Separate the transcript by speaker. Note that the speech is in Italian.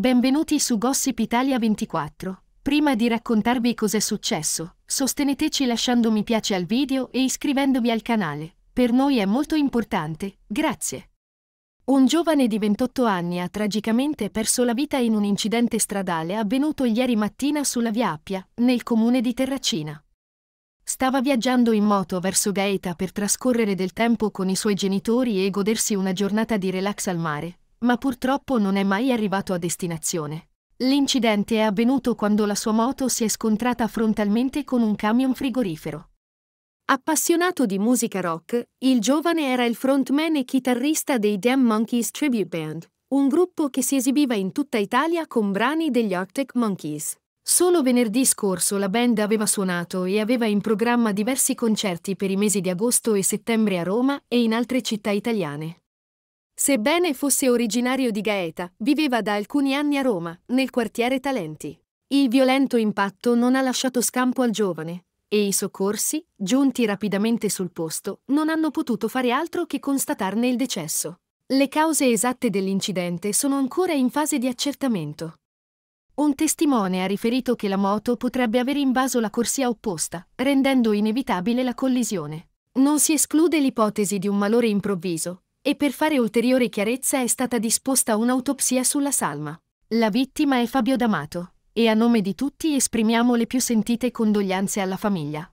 Speaker 1: Benvenuti su Gossip Italia 24. Prima di raccontarvi cos'è successo, sosteneteci lasciando mi piace al video e iscrivendovi al canale. Per noi è molto importante, grazie. Un giovane di 28 anni ha tragicamente perso la vita in un incidente stradale avvenuto ieri mattina sulla via Appia, nel comune di Terracina. Stava viaggiando in moto verso Gaeta per trascorrere del tempo con i suoi genitori e godersi una giornata di relax al mare, ma purtroppo non è mai arrivato a destinazione. L'incidente è avvenuto quando la sua moto si è scontrata frontalmente con un camion frigorifero. Appassionato di musica rock, il giovane era il frontman e chitarrista dei Damn Monkeys Tribute Band, un gruppo che si esibiva in tutta Italia con brani degli Arctic Monkeys. Solo venerdì scorso la band aveva suonato e aveva in programma diversi concerti per i mesi di agosto e settembre a Roma e in altre città italiane. Sebbene fosse originario di Gaeta, viveva da alcuni anni a Roma, nel quartiere Talenti. Il violento impatto non ha lasciato scampo al giovane e i soccorsi, giunti rapidamente sul posto, non hanno potuto fare altro che constatarne il decesso. Le cause esatte dell'incidente sono ancora in fase di accertamento. Un testimone ha riferito che la moto potrebbe aver invaso la corsia opposta, rendendo inevitabile la collisione. Non si esclude l'ipotesi di un malore improvviso, e per fare ulteriore chiarezza è stata disposta un'autopsia sulla salma. La vittima è Fabio D'Amato e a nome di tutti esprimiamo le più sentite condoglianze alla famiglia.